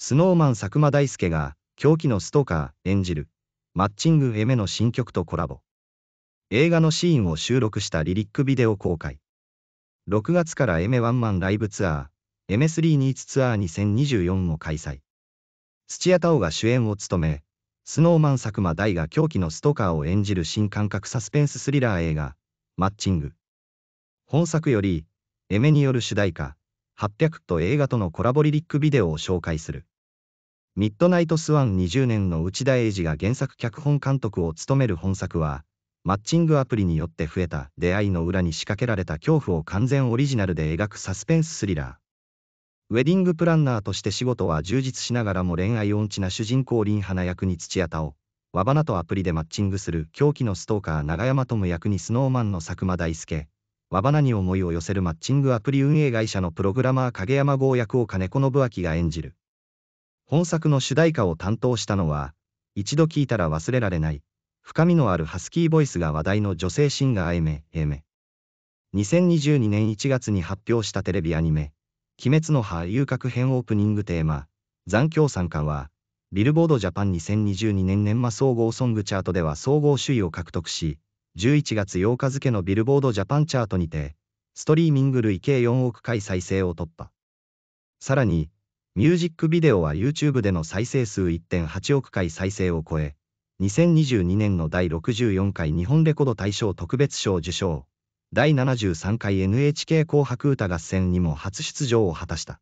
スノーマン佐久間大介が、狂気のストーカー演じる、マッチングエメの新曲とコラボ。映画のシーンを収録したリリックビデオ公開。6月からエメワンマンライブツアー、エメ3ニーツツアー2024を開催。土屋太鳳が主演を務め、スノーマン佐久間大が狂気のストーカーを演じる新感覚サスペンススリラー映画、マッチング。本作より、エメによる主題歌、800と映画とのコラボリリックビデオを紹介する。ミッドナイトスワン20年の内田英二が原作脚本監督を務める本作は、マッチングアプリによって増えた出会いの裏に仕掛けられた恐怖を完全オリジナルで描くサスペンススリラー。ウェディングプランナーとして仕事は充実しながらも恋愛音痴な主人公林花役に土屋太鳳、和花とアプリでマッチングする狂気のストーカー永山智役にスノーマンの佐久間大介、和花に思いを寄せるマッチングアプリ運営会社のプログラマー影山剛役を金子信明が演じる。本作の主題歌を担当したのは、一度聴いたら忘れられない、深みのあるハスキーボイスが話題の女性シンガーあえめ、えめ。2022年1月に発表したテレビアニメ、鬼滅の葉遊郭編オープニングテーマ、残響参加は、ビルボードジャパン2022年年末総合ソングチャートでは総合首位を獲得し、11月8日付のビルボードジャパンチャートにて、ストリーミング累計4億回再生を突破。さらに、ミュージックビデオは YouTube での再生数1.8億回再生を超え、2022年の第64回日本レコード大賞特別賞受賞、第73回 NHK 紅白歌合戦にも初出場を果たした。